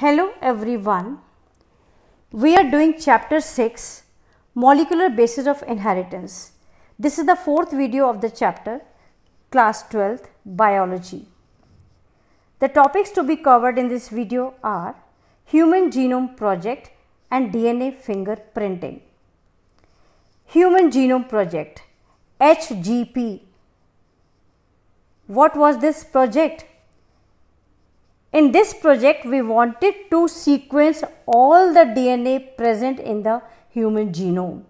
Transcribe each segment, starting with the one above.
Hello everyone. We are doing chapter 6 Molecular Basis of Inheritance. This is the fourth video of the chapter class 12th biology. The topics to be covered in this video are Human Genome Project and DNA fingerprinting. Human Genome Project HGP. What was this project? In this project, we wanted to sequence all the DNA present in the human genome.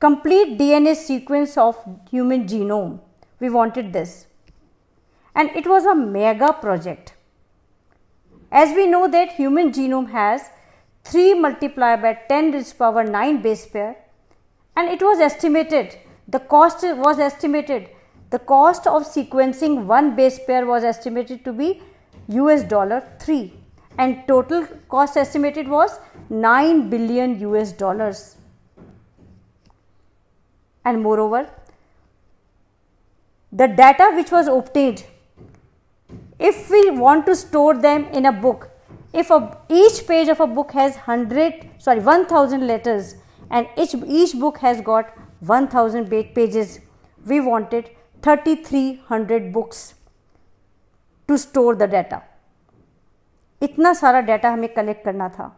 Complete DNA sequence of human genome. We wanted this. And it was a mega project. As we know that human genome has 3 multiplied by 10 raised power 9 base pair and it was estimated, the cost was estimated the cost of sequencing one base pair was estimated to be US dollar 3 and total cost estimated was 9 billion US dollars. And moreover, the data which was obtained, if we want to store them in a book, if a, each page of a book has 100, sorry 1000 letters and each, each book has got 1000 pages, we wanted 3300 books to store the data. इतना सारा data हमें collect करना था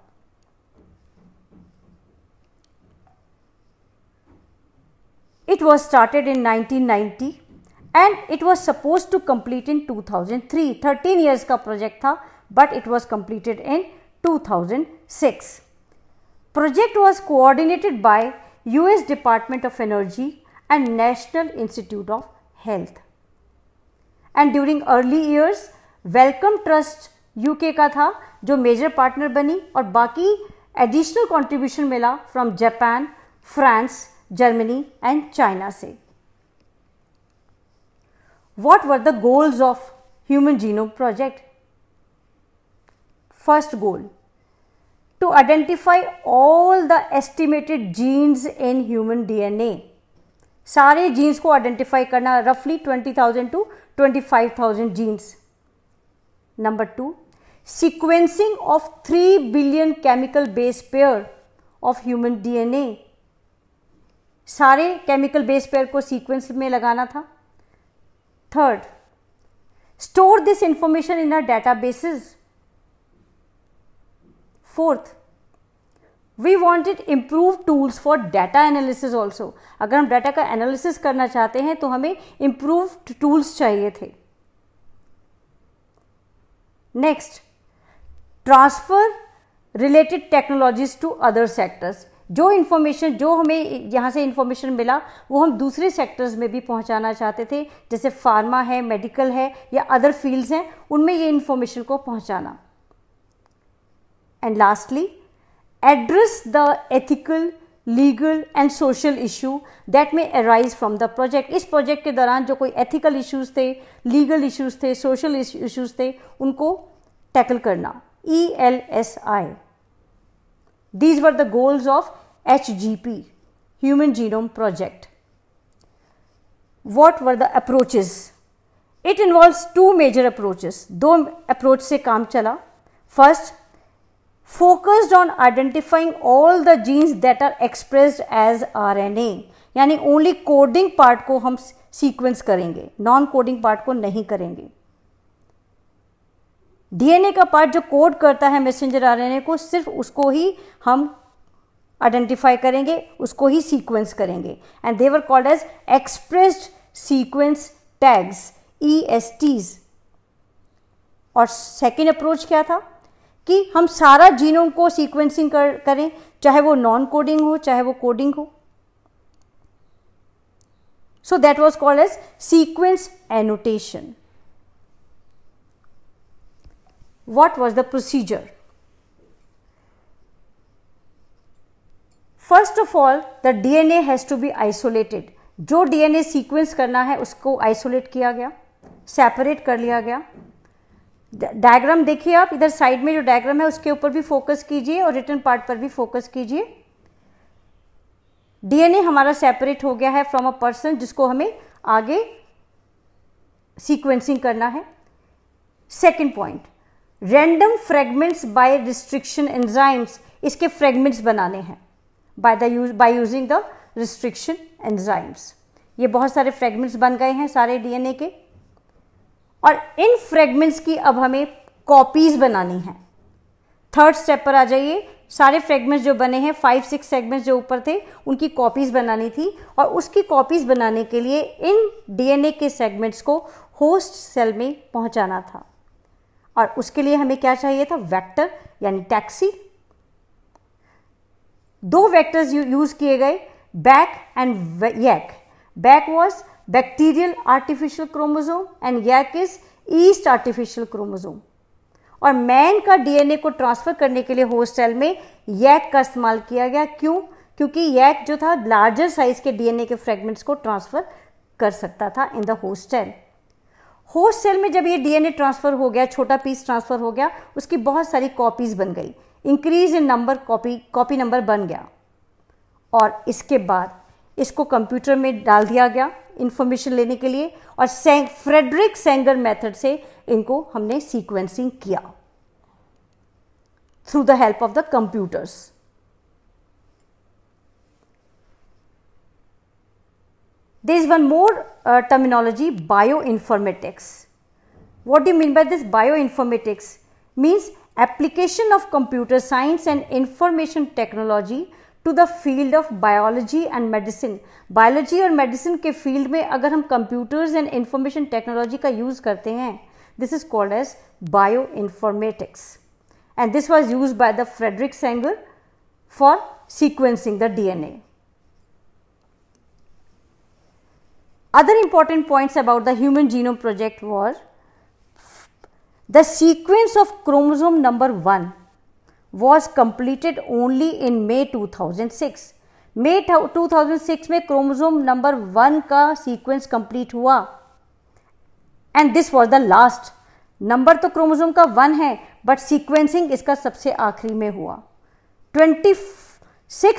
It was started in 1990 and it was supposed to complete in 2003. 13 years का project था but it was completed in 2006. Project was coordinated by US Department of Energy and National Institute of health. And during early years Wellcome Trust UK का था जो major partner बनी और बाकी additional contribution मिला from Japan France Germany and China से what were the goals of human genome project first goal to identify all the estimated genes in human dna सारे genes को आइडेंटिफाई करना रफली twenty thousand to twenty five thousand genes number two sequencing of three billion chemical base pair of human DNA सारे chemical base pair को sequence में लगाना था third store this information in our databases fourth we wanted improve tools for data analysis also अगर हम data का analysis करना चाहते हैं तो हमें इम्प्रूव टूल्स चाहिए थे next transfer related technologies to other sectors जो इन्फॉर्मेशन जो हमें यहाँ से इन्फॉर्मेशन मिला वो हम दूसरे सेक्टर्स में भी पहुँचाना चाहते थे जैसे फार्मा है मेडिकल है या अदर फील्ड्स हैं उनमें ये इन्फॉर्मेशन को पहुँचाना and lastly address the ethical legal and social issue that में अराइज फ्रॉम द प्रोजेक्ट इस प्रोजेक्ट के दौरान जो कोई एथिकल इशूज थे लीगल इशूज थे सोशल इशूज थे उनको टैकल करना E L S I these were the goals of H G P human genome project what were the approaches it involve two major approaches दो approach से काम चला first focused on identifying all the genes that are expressed as RNA यानी only coding part को हम sequence करेंगे non coding part को नहीं करेंगे डीएनए का पार्ट जो कोड करता है मैसेंजर आरएनए को सिर्फ उसको ही हम आइडेंटिफाई करेंगे उसको ही सीक्वेंस करेंगे and they were called as expressed sequence tags E S Ts और सेकेंड अप्रोच क्या था कि हम सारा जीनों को सीक्वेंसिंग कर, करें चाहे वो नॉन कोडिंग हो चाहे वो कोडिंग हो so that was called as sequence annotation what was the procedure first of all the DNA has to be isolated जो डीएनए सीक्वेंस करना है उसको आइसोलेट किया गया सेपरेट कर लिया गया डायग्राम देखिए आप इधर साइड में जो डायग्राम है उसके ऊपर भी फोकस कीजिए और रिटर्न पार्ट पर भी फोकस कीजिए डीएनए हमारा सेपरेट हो गया है फ्रॉम अ पर्सन जिसको हमें आगे सीक्वेंसिंग करना है second point random fragments by restriction enzymes इसके फ्रेगमेंट्स बनाने हैं by the use by using the restriction enzymes ये बहुत सारे फ्रेगमेंट्स बन गए हैं सारे डीएनए के और इन फ्रेगमेंट्स की अब हमें कॉपीज़ बनानी है थर्ड स्टेप पर आ जाइए सारे फ्रेगमेंट्स जो बने हैं फाइव सिक्स सेगमेंट्स जो ऊपर थे उनकी कॉपीज़ बनानी थी और उसकी कॉपीज़ बनाने के लिए इन डीएनए के सेगमेंट्स को होस्ट सेल में पहुंचाना था और उसके लिए हमें क्या चाहिए था वेक्टर यानी टैक्सी दो वेक्टर्स यूज़ किए गए BAC and YAC BAC was bacterial artificial chromosome and YAC is yeast artificial chromosome और मैन का डीएनए को ट्रांसफर करने के लिए होस्ट सेल में यैक का इस्तेमाल किया गया क्यों क्योंकि यैक जो था लार्जर साइज के डीएनए के फ्रेगमेंट्स को ट्रांसफर कर सकता था in the host cell host cell में जब ये डीएनए ट्रांसफर हो गया छोटा पीस ट्रांसफर हो गया उसकी बहुत सारी कॉपीज बन गई increase in number copy copy number बन गया और इसके बाद इसको कंप्यूटर में डाल दिया गया इन्फॉर्मेशन लेने के लिए और फ्रेडरिक सेंगर मेथड से इनको हमने सीक्वेंसिंग किया through the help of the computers there is one more terminology bioinformatics what do mean by this bioinformatics means application of computer science and information technology to the field of biology and medicine biology और medicine के field में अगर हम computers and information technology का use करते हैं this is called as bioinformatics and this was use by the Frederick Sanger for sequencing the DNA. Other important points about the Human Genome Project were the sequence of chromosome number 1 मे two thousand six मे 2006. Thousand 2006 में chromosome number one का sequence complete हुआ and this was the last number तो chromosome का one है but sequencing इसका सबसे आखिरी में हुआ twenty chromosome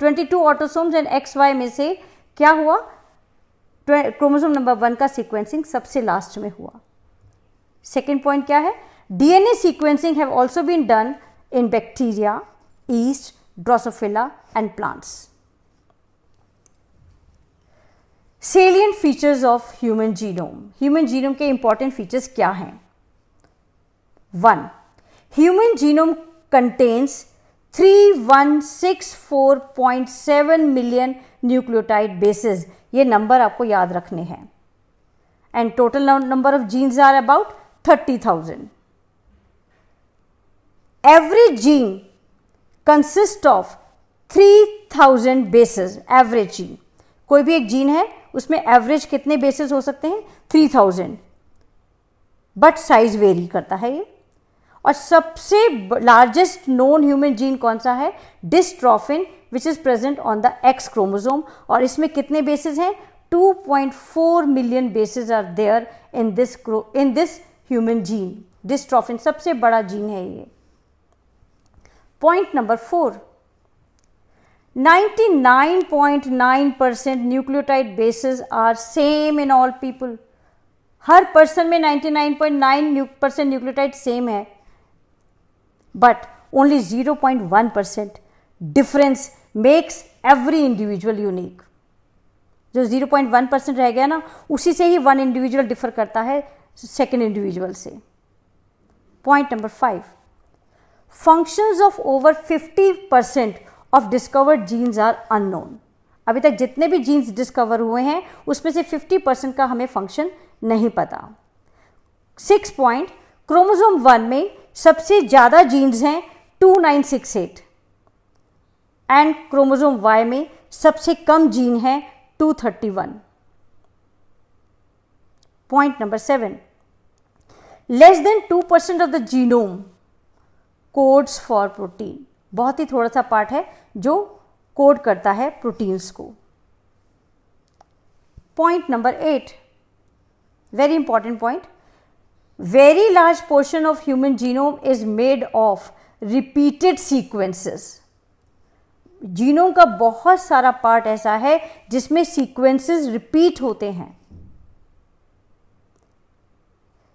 chromosome two autosomes and X Y में से क्या हुआ क्रोमोसोम नंबर वन का सीक्वेंसिंग सबसे लास्ट में हुआ सेकेंड पॉइंट क्या है DNA sequencing have also been done in bacteria, yeast, Drosophila and plants. Salient features of human genome. Human genome ke important features kya hain? One, human genome contains 3164.7 million nucleotide bases. ये number आपको याद रखने हैं. And total number of genes are about 30,000. Average gene consist of three thousand bases average gene कोई भी एक gene है उसमें एवरेज कितने बेसेस हो सकते हैं three thousand but size vary करता है ये और सबसे लार्जेस्ट नॉन ह्यूमन जीन कौन सा है dystrophin which is present on the X chromosome और इसमें कितने बेसिस हैं 2.4 million bases are there in this in this human gene dystrophin सबसे बड़ा जीन है ये point number four 99.9 percent nucleotide bases are same in all people हर person में 99.9 परसेंट न्यूक्लियोटाइड सेम है but only 0.1 percent difference makes every individual unique जो 0.1 percent रह गया ना उसी से ही वन इंडिविजुअल डिफर करता है सेकेंड इंडिविजुअल से point number five functions of over 50 percent of discovered genes are unknown अभी तक जितने भी जीन्स डिस्कवर हुए हैं उसमें से 50 परसेंट का हमें फंक्शन नहीं पता सिक्स पॉइंट क्रोमोजोम वन में सबसे ज़्यादा जीन्स हैं 2968 एंड क्रोमोजोम वाई में सबसे कम जीन है 231 point number seven less than two percent of the genome codes for protein बहुत ही थोड़ा सा पार्ट है जो कोड करता है प्रोटीन्स को point number eight very important point very large portion of human genome is made of repeated sequences genome का बहुत सारा पार्ट ऐसा है जिसमें सीक्वेंसेस रिपीट होते हैं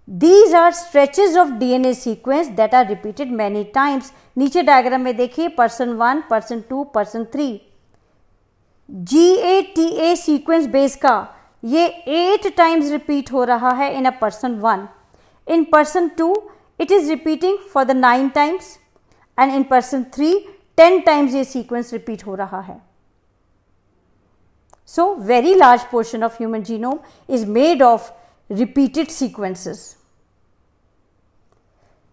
these are stretches of a sequence that are repeated many times नीचे diagram में देखिए person one person two person three G A T A sequence base का ये एट टाइम्स रिपीट हो रहा है in a person one in person two it is repeating for the nine times and in person three ten times ये sequence repeat हो रहा है so very large portion of human genome is made of repeated sequences.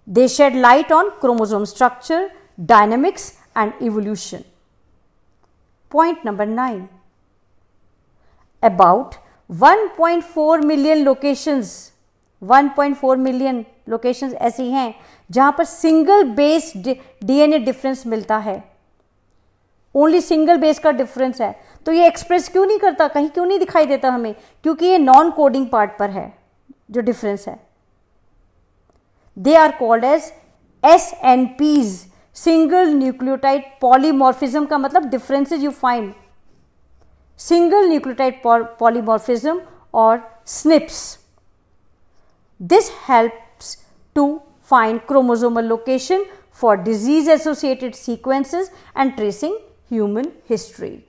They shed light on chromosome structure, dynamics and evolution. Point number 9. About 1.4 million locations One point four million locations. Locations ऐसी हैं जहां पर single base DNA difference मिलता है only single base का difference है तो ये एक्सप्रेस क्यों नहीं करता कहीं क्यों नहीं दिखाई देता हमें क्योंकि ये नॉन कोडिंग पार्ट पर है जो डिफरेंस है they are called as S N Ps single nucleotide polymorphism का मतलब differences you find single nucleotide polymorphism और SNPs this helps to find chromosomal location for disease associated sequences and tracing human history.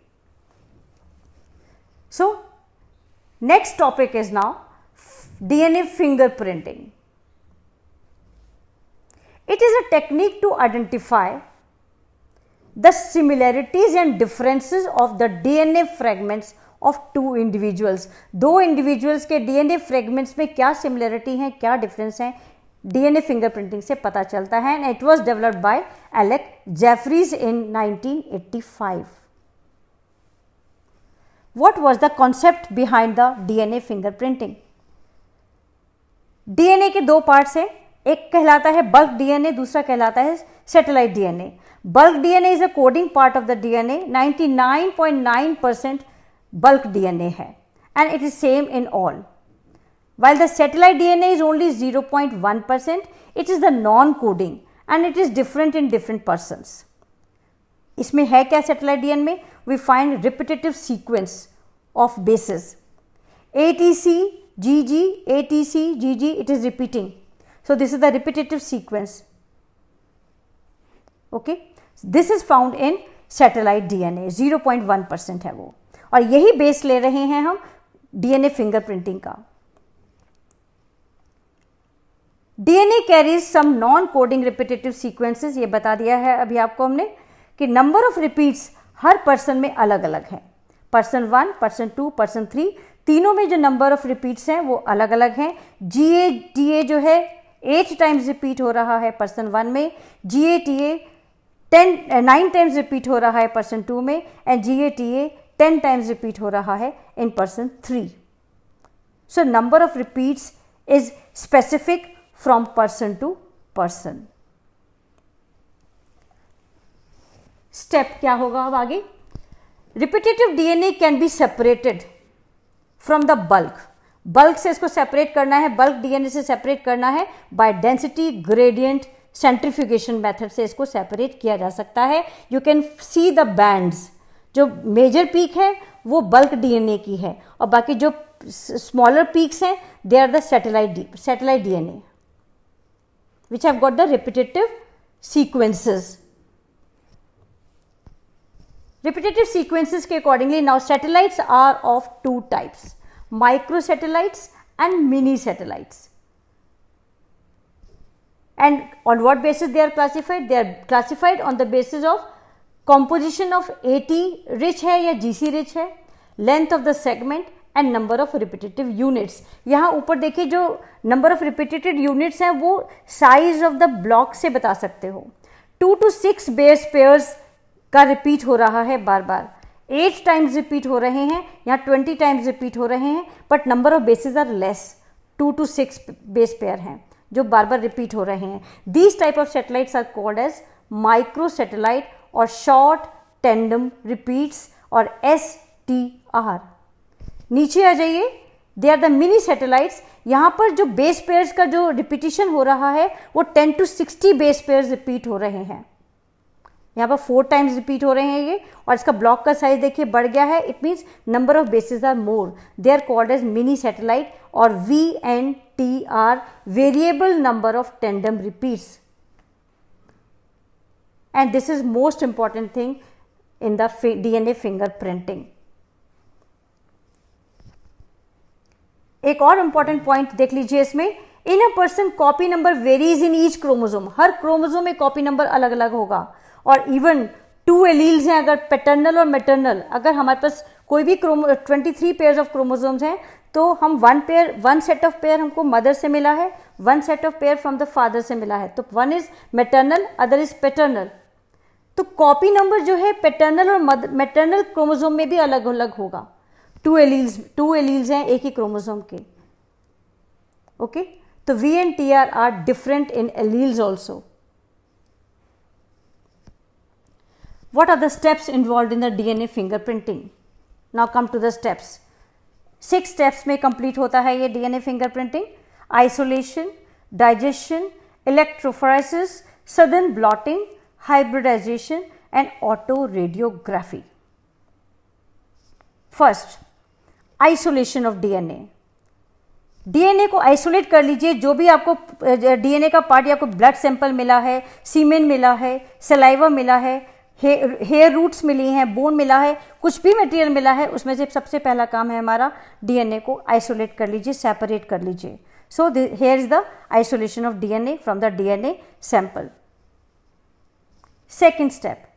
So, next topic is now DNA fingerprinting. It is a technique to identify the similarities and differences of the DNA fragments of two individuals. दो individuals के DNA fragments में क्या similarity है क्या difference है DNA fingerprinting से पता चलता है and it was developed by Alec Jeffreys in 1985 what was the concept behind the DNA fingerprinting? DNA के दो पार्ट्स हैं एक कहलाता है बल्क डीएनए दूसरा कहलाता है satellite DNA bulk DNA is a coding part of the DNA 99.9 percent bulk DNA है and it is same in all While the satellite DNA is only 0.1%, it is the non-coding and it is different in different persons. इसमें है क्या satellite DNA में? We find repetitive sequence of bases. ATC, GG, ATC, GG, it is repeating. So this is the repetitive sequence. Okay, this is found in satellite DNA, 0.1% है वो. और यही base ले रहे हैं हम DNA fingerprinting का. Carries some non coding repetitive sequences ये बता दिया है अभी आपको हमने कि नंबर ऑफ रिपीट्स हर पर्सन में अलग अलग है person one person two person three तीनों में जो नंबर ऑफ रिपीट्स हैं वो अलग अलग हैं जी ए टी ए जो है एट टाइम्स रिपीट हो रहा है पर्सन वन में G A T A ten nine times repeat हो रहा है पर्सन टू में and G A T A ten times repeat हो रहा है in person three so number of repeats is specific from person to person. Step क्या होगा अब आगे repetitive DNA can be separated from the bulk bulk से इसको separate करना है बल्क डीएनए से सेपरेट करना है by density gradient centrifugation method से इसको सेपरेट किया जा सकता है you can see the bands जो मेजर पीक है वो बल्क डीएनए की है और बाकी जो स्मॉलर पीक्स हैं they are the satellite satellite DNA which have got the repetitive sequences. Repetitive sequences ke accordingly now satellites are of two types microsatellites and mini satellites. And on what basis they are classified? They are classified on the basis of composition of AT rich hai ya GC rich hai, length of the segment and number of repetitive units यहाँ ऊपर देखिए जो number of repeated units हैं वो size of the block से बता सकते हो two to six base pairs का रिपीट हो रहा है बार बार एट टाइम्स रिपीट हो रहे हैं यहाँ ट्वेंटी टाइम्स रिपीट हो रहे हैं but number of bases are less two to six base pair हैं जो बार बार रिपीट हो रहे हैं these type of satellites are called as micro satellite और शॉर्ट टेंडम रिपीट्स और एस टी आर नीचे आ जाइए they are the mini satellites यहाँ पर जो बेस पेयर्स का जो रिपीटिशन हो रहा है वो ten to sixty base pairs repeat हो रहे हैं यहाँ पर फोर टाइम्स रिपीट हो रहे हैं ये और इसका ब्लॉक का साइज देखिए बढ़ गया है it means number of bases are more they are called as mini satellite और V N T R variable number of tandem repeats most important thing in the D N A finger printing एक और important point देख लीजिए इसमें in a person copy number varies in each chromosome हर chromosome में copy number अलग अलग होगा और इवन टू एलील्स हैं अगर पेटर्नल और मेटर्नल अगर हमारे पास कोई भी chromo twenty three pair of chromosomes हैं तो हम one pair one set of pair हमको मदर से मिला है one set of pair from the father से मिला है तो one is maternal other is paternal तो कॉपी नंबर जो है पेटर्नल और मेटर्नल क्रोमोजोम में भी अलग अलग होगा टू एलील्स टू एलील्स हैं एक ही क्रोमोसोम के ओके तो V N T R are different in alleles also what are the steps involve in the DNA fingerprinting now come to the steps six steps में complete होता है ये DNA fingerprinting isolation digestion electrophoresis Southern blotting hybridization and autoradiography first isolation of DNA DNA को isolate कर लीजिए जो भी आपको डीएनए का पार्ट या आपको ब्लड सैंपल मिला है सीमेन मिला है सलाइवा मिला है हेयर रूट्स मिली हैं बोन मिला है कुछ भी मटेरियल मिला है उसमें से सबसे पहला काम है हमारा डीएनए को आइसोलेट कर लीजिए सेपरेट कर लीजिए so here is the isolation of DNA from the DNA sample second step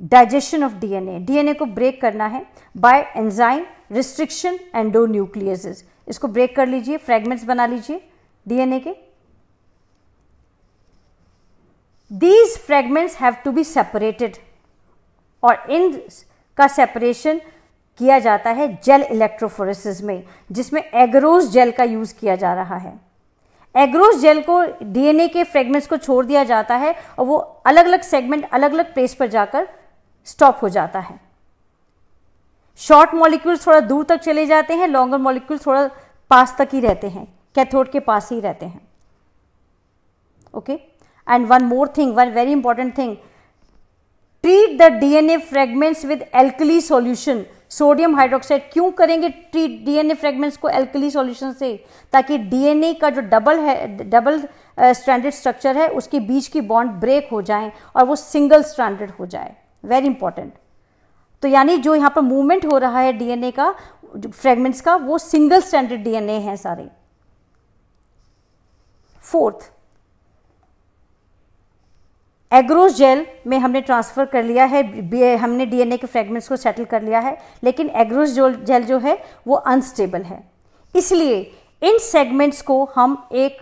digestion of DNA DNA को ब्रेक करना है by enzyme restriction endo इसको ब्रेक कर लीजिए फ्रेगमेंट्स बना लीजिए डीएनए के these fragments have to be separated और इन का सेपरेशन किया जाता है जेल इलेक्ट्रोफोरेसिस में जिसमें एग्रोस जेल का यूज़ किया जा रहा है एग्रोस जेल को डीएनए के फ्रेगमेंट्स को छोड़ दिया जाता है और वो अलग अलग सेगमेंट अलग अलग प्लेस पर जाकर स्टॉप हो जाता है शॉर्ट मॉलिक्यूल्स थोड़ा दूर तक चले जाते हैं लॉन्गर मॉलिक्यूल्स थोड़ा पास तक ही रहते हैं कैथोड के पास ही रहते हैं okay and one more thing one very important thing treat the DNA fragments with alkali solution sodium hydroxide क्यों करेंगे ट्रीट डीएनए फ्रेगमेंट्स को एल्कली सॉल्यूशन से ताकि डीएनए का जो डबल है डबल स्टैंडर्ड स्ट्रक्चर है उसके बीच की बॉन्ड ब्रेक हो जाए और वो सिंगल स्टैंडर्ड हो जाए वेरी इंपॉर्टेंट तो यानी जो यहाँ पर मूवमेंट हो रहा है डीएनए का फ्रेगमेंट्स का वो सिंगल स्टैंडर्ड डीएनए हैं सारे फोर्थ एग्रोस जेल में हमने ट्रांसफ़र कर लिया है हमने डीएनए के फ्रेगमेंट्स को सेटल कर लिया है लेकिन एग्रोस जेल जो है वो अनस्टेबल है इसलिए इन सेगमेंट्स को हम एक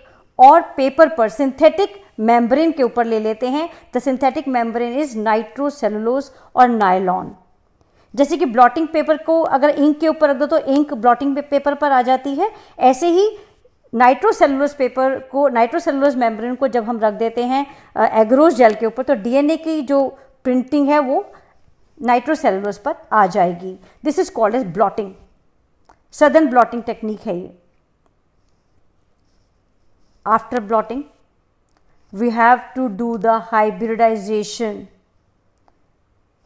और पेपर पर सिंथेटिक मेम्ब्रेन के ऊपर ले लेते हैं the synthetic membrane is nitrocellulose और नायलॉन जैसे कि ब्लॉटिंग पेपर को अगर इंक के ऊपर रख दो तो इंक ब्लॉटिंग पेपर पर आ जाती है ऐसे ही नाइट्रोसेलुलोज पेपर को नाइट्रोसेलुलोज मेम्ब्रेन को जब हम रख देते हैं एग्रोज जेल के ऊपर तो डीएनए की जो प्रिंटिंग है वो नाइट्रोसेलुलोज पर आ जाएगी this is called as blotting Southern blotting technique है ये after blotting we have to do the hybridization.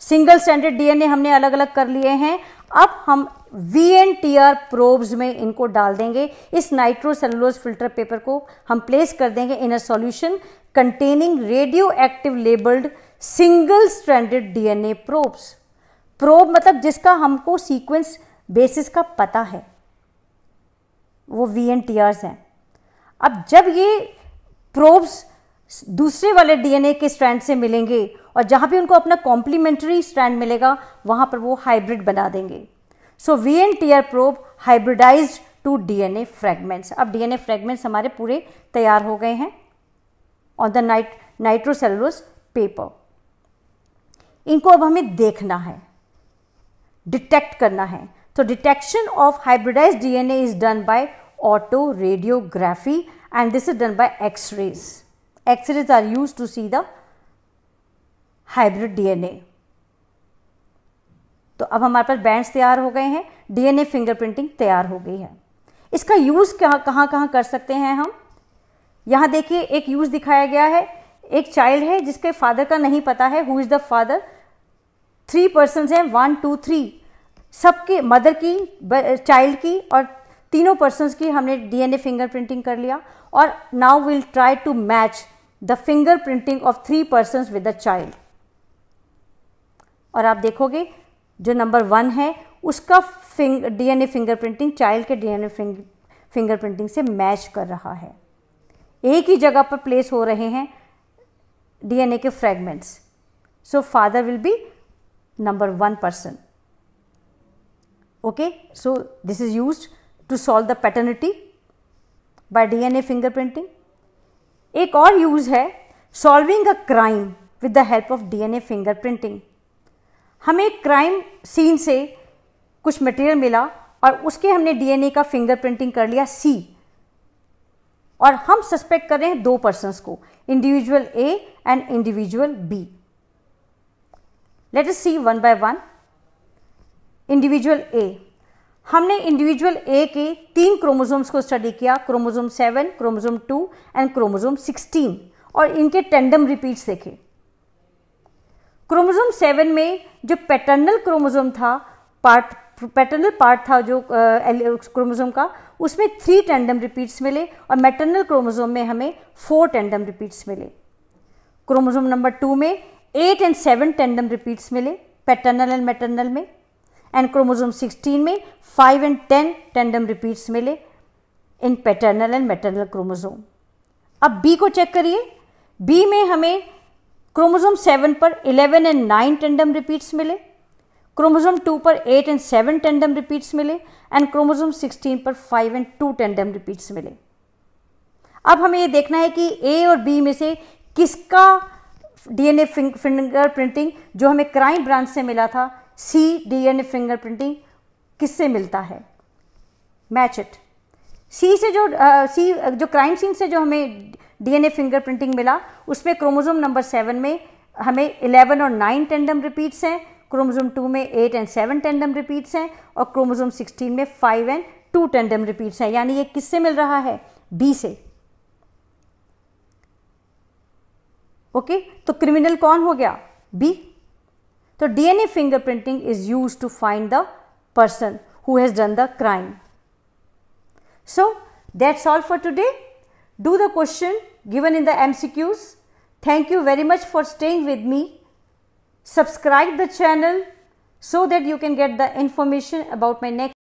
Single standard DNA हमने अलग अलग कर लिए हैं अब हम V N T R probes में इनको डाल देंगे इस नाइट्रोसेलुलोज फिल्टर पेपर को हम प्लेस कर देंगे in a solution containing radioactive labelled single standard DNA probes probe मतलब जिसका हमको सीक्वेंस बेसिस का पता है वो वी एन टी आर्स हैं अब जब ये प्रोब्स दूसरे वाले डीएनए के स्ट्रैंड से मिलेंगे और जहाँ भी उनको अपना कॉम्प्लीमेंट्री स्ट्रैंड मिलेगा वहाँ पर वो हाइब्रिड बना देंगे so V N T R probe hybridize to DNA fragments अब डीएनए फ्रेगमेंट्स हमारे पूरे तैयार हो गए हैं on the nitro nitrocellulose paper इनको अब हमें देखना है डिटेक्ट करना है तो detection of hybridize DNA is done by autoradiography and this is done by X rays X-rays are used to see the hybrid DNA तो अब हमारे पास बैंड्स तैयार हो गए हैं डीएनए फिंगरप्रिंटिंग तैयार हो गई है इसका यूज़ कहाँ कहाँ कहाँ कर सकते हैं हम यहाँ देखिए एक यूज़ दिखाया गया है एक चाइल्ड है जिसके फादर का नहीं पता है who is the father three person हैं वन टू थ्री सबके मदर की चाइल्ड की और तीनों पर्सन की हमने डीएनए फिंगरप्रिंटिंग कर लिया और now will try to match the finger printing of three person with a child और आप देखोगे जो नंबर वन है उसका फिंग डीएनए फिंगर प्रिंटिंग चाइल्ड के डीएनए फिंगर प्रिंटिंग से मैच कर रहा है एक ही जगह पर प्लेस हो रहे हैं डीएनए के fragments so father will be number one person okay so this is used to solve the paternity by finger printing एक और यूज़ है solving a crime with the help of DNA fingerprinting हमें crime scene से कुछ material मिला और उसके हमने डीएनए का फिंगरप्रिंटिंग कर लिया सी और हम सस्पेक्ट कर रहे हैं दो पर्सन को individual A and individual B let us see one by one individual A हमने इंडिविजुअल ए के तीन क्रोमोजोम्स को स्टडी किया chromosome seven chromosome two and chromosome sixteen और इनके टेंडम रिपीट्स देखे क्रोमोजोम सेवन में जो पैटर्नल क्रोमोजोम था पार्ट पैटर्नल पार्ट था जो क्रोमोजोम uh, का उसमें थ्री टेंडम रिपीट्स मिले और मैटर्नल क्रोमोजोम में हमें फोर टेंडम रिपीट्स मिले क्रोमोजोम नंबर टू में eight and seven tandem repeats मिले पैटर्नल एंड मैटर्नल में एंड क्रोमोजोम 16 में 5 एंड 10 टेंडम रिपीट्स मिले in paternal and maternal chromosome अब बी को चेक करिए बी में हमें क्रोमोजोम 7 पर 11 एंड 9 टेंडम रिपीट्स मिले क्रोमोजोम 2 पर 8 एंड 7 टेंडम रिपीट्स मिले एंड क्रोमोजोम 16 पर 5 एंड 2 टेंडम रिपीट्स मिले अब हमें यह देखना है कि ए और बी में से किसका डीएनए फिंगर प्रिंटिंग जो हमें क्राइम ब्रांच से मिला था सी डीएनए प्रिंटिंग किससे मिलता है मैच इट सी से जो सी uh, जो क्राइम सीन से जो हमें डीएनए प्रिंटिंग मिला उसमें क्रोमोजोम नंबर सेवन में हमें इलेवन और नाइन टेंडम रिपीट्स हैं क्रोमोजोम टू में eight and seven tandem repeats हैं और क्रोमोजोम सिक्सटीन में five and two tandem repeats हैं यानी ये किससे मिल रहा है बी से ओके okay? तो क्रिमिनल कौन हो गया B So, DNA fingerprinting is used to find the person who has done the crime. So, that's all for today. Do the question given in the MCQs. Thank you very much for staying with me. Subscribe the channel so that you can get the information about my next